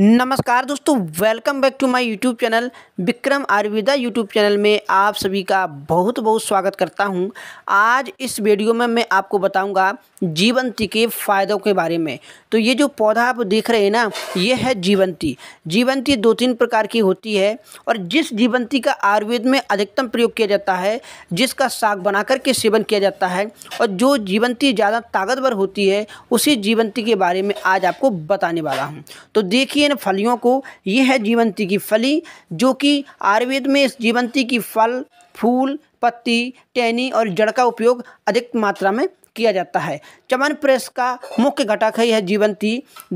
नमस्कार दोस्तों welcome back to my YouTube channel Vikram Ayurveda YouTube channel में आप सभी का बहुत बहुत स्वागत करता हूं आज इस वीडियो में मैं आपको बताऊंगा जीवंती के फ़ायदों के बारे में तो ये जो पौधा आप देख रहे हैं ना ये है जीवंती जीवंती दो तीन प्रकार की होती है और जिस जीवंती का आयुर्वेद में अधिकतम प्रयोग किया जाता है जिसका साग बना करके सेवन किया जाता है और जो जीवंती ज़्यादा ताकतवर होती है उसी जीवंती के बारे में आज आपको बताने वाला हूँ तो देखिए इन फलियों को यह है जीवंती की फली जो कि आयुर्वेद में इस जीवंती की फल फूल पत्ती टैनी और जड़ का उपयोग अधिक मात्रा में किया जाता है चमन प्रेस का मुख्य घटक ही है जीवंती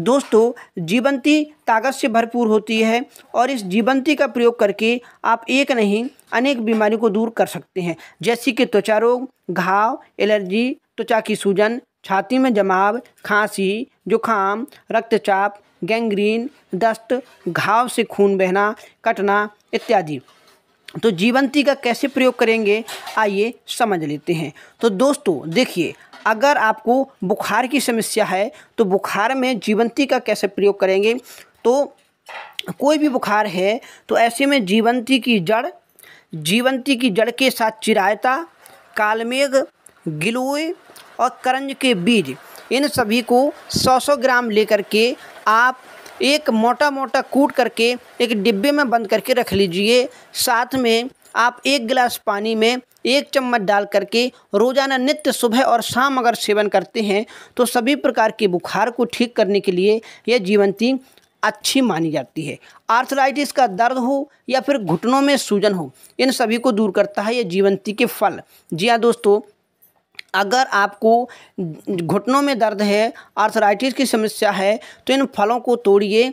दोस्तों जीवंती ताकत से भरपूर होती है और इस जीवंती का प्रयोग करके आप एक नहीं अनेक बीमारियों को दूर कर सकते हैं जैसे कि त्वचा रोग घाव एलर्जी त्वचा की सूजन छाती में जमाव खांसी जुखाम रक्तचाप गैंग्रीन दस्त घाव से खून बहना कटना इत्यादि तो जीवंती का कैसे प्रयोग करेंगे आइए समझ लेते हैं तो दोस्तों देखिए अगर आपको बुखार की समस्या है तो बुखार में जीवंती का कैसे प्रयोग करेंगे तो कोई भी बुखार है तो ऐसे में जीवंती की जड़ जीवंती की जड़ के साथ चिरायता कालमेघ गिलोय और करंज के बीज इन सभी को 100 सौ ग्राम लेकर के आप एक मोटा मोटा कूट करके एक डिब्बे में बंद करके रख लीजिए साथ में आप एक गिलास पानी में एक चम्मच डाल करके रोज़ाना नित्य सुबह और शाम अगर सेवन करते हैं तो सभी प्रकार के बुखार को ठीक करने के लिए यह जीवंती अच्छी मानी जाती है आर्थराइटिस का दर्द हो या फिर घुटनों में सूजन हो इन सभी को दूर करता है यह जीवंती के फल जी हाँ दोस्तों अगर आपको घुटनों में दर्द है आर्थराइटिस की समस्या है तो इन फलों को तोड़िए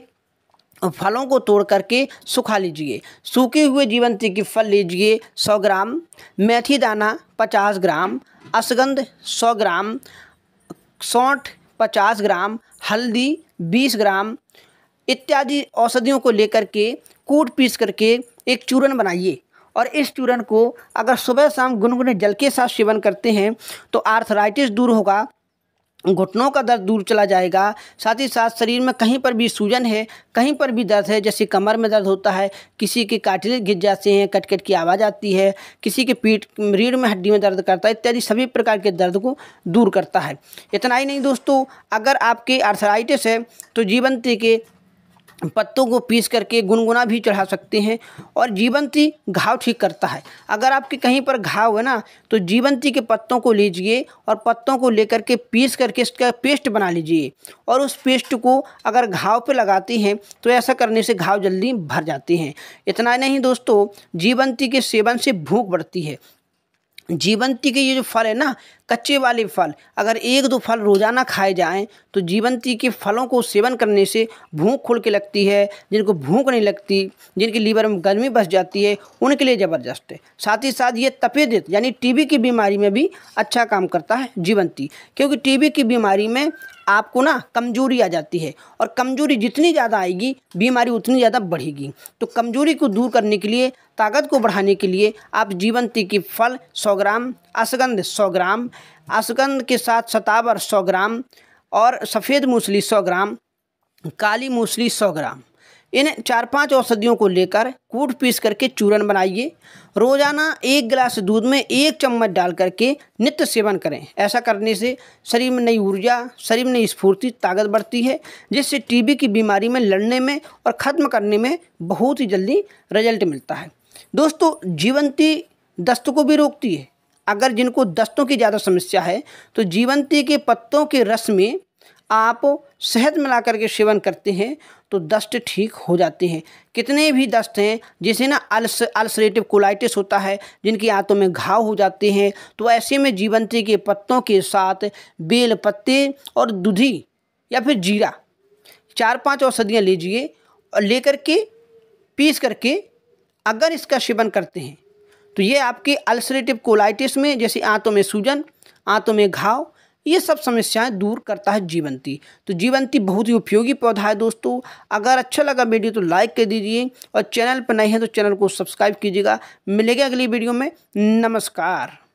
फलों को तोड़ करके सुखा लीजिए सूखे हुए जीवंती के फल लीजिए 100 ग्राम मेथी दाना 50 ग्राम असगंध 100 ग्राम सौठ 50 ग्राम हल्दी 20 ग्राम इत्यादि औषधियों को लेकर के कूट पीस करके एक चूरन बनाइए और इस चूर्ण को अगर सुबह शाम गुनगुने जल के साथ सेवन करते हैं तो आर्थराइटिस दूर होगा घुटनों का दर्द दूर चला जाएगा साथ ही साथ शरीर में कहीं पर भी सूजन है कहीं पर भी दर्द है जैसे कमर में दर्द होता है किसी के काटिले गिर जाते हैं कटकट की आवाज़ आती है किसी के पीठ रीढ़ में हड्डी में दर्द करता है इत्यादि सभी प्रकार के दर्द को दूर करता है इतना ही नहीं दोस्तों अगर आपके आर्थराइटिस है तो जीवंती के पत्तों को पीस करके गुनगुना भी चढ़ा सकते हैं और जीवंती घाव ठीक करता है अगर आपके कहीं पर घाव है ना तो जीवंती के पत्तों को लीजिए और पत्तों को लेकर के पीस करके इसका पेस्ट बना लीजिए और उस पेस्ट को अगर घाव पर लगाते हैं तो ऐसा करने से घाव जल्दी भर जाते हैं इतना नहीं दोस्तों जीवंती के सेवन से भूख बढ़ती है जीवंती के ये जो फल है ना कच्चे वाले फल अगर एक दो फल रोज़ाना खाए जाएं तो जीवंती के फलों को सेवन करने से भूख खुल के लगती है जिनको भूख नहीं लगती जिनके लीवर में गर्मी बस जाती है उनके लिए ज़बरदस्त है साथ ही साथ ये तपेदित यानी टीबी की बीमारी में भी अच्छा काम करता है जीवंती क्योंकि टी की बीमारी में आपको ना कमजोरी आ जाती है और कमजोरी जितनी ज़्यादा आएगी बीमारी उतनी ज़्यादा बढ़ेगी तो कमजोरी को दूर करने के लिए ताकत को बढ़ाने के लिए आप जीवंती की फल सौ ग्राम असगंध सौ ग्राम असगंध के साथ सतावर सौ ग्राम और सफ़ेद मूसली सौ ग्राम काली मूसली सौ ग्राम इन चार पांच औषधियों को लेकर कूट पीस करके चूर्ण बनाइए रोज़ाना एक गिलास दूध में एक चम्मच डाल करके नित्य सेवन करें ऐसा करने से शरीर में नई ऊर्जा शरीर में नई स्फूर्ति ताकत बढ़ती है जिससे टीबी की बीमारी में लड़ने में और ख़त्म करने में बहुत ही जल्दी रिजल्ट मिलता है दोस्तों जीवंती दस्त को भी रोकती है अगर जिनको दस्तों की ज़्यादा समस्या है तो जीवंती के पत्तों के रस में आप शहद मिलाकर के सेवन करते हैं तो दस्त ठीक हो जाते हैं कितने भी दस्त हैं जैसे ना अल्स अल्सरेटिव कोलाइटिस होता है जिनकी आंतों में घाव हो जाते हैं तो ऐसे में जीवंती के पत्तों के साथ बेल पत्ते और दूधी या फिर जीरा चार पांच औषधियाँ लीजिए और लेकर के पीस करके अगर इसका सेवन करते हैं तो ये आपकी अल्सरेटिव कोलाइटिस में जैसे आंतों में सूजन आंतों में घाव ये सब समस्याएं दूर करता है जीवंती तो जीवंती बहुत ही उपयोगी पौधा है दोस्तों अगर अच्छा लगा वीडियो तो लाइक कर दीजिए और चैनल पर नहीं है तो चैनल को सब्सक्राइब कीजिएगा मिलेगा अगली वीडियो में नमस्कार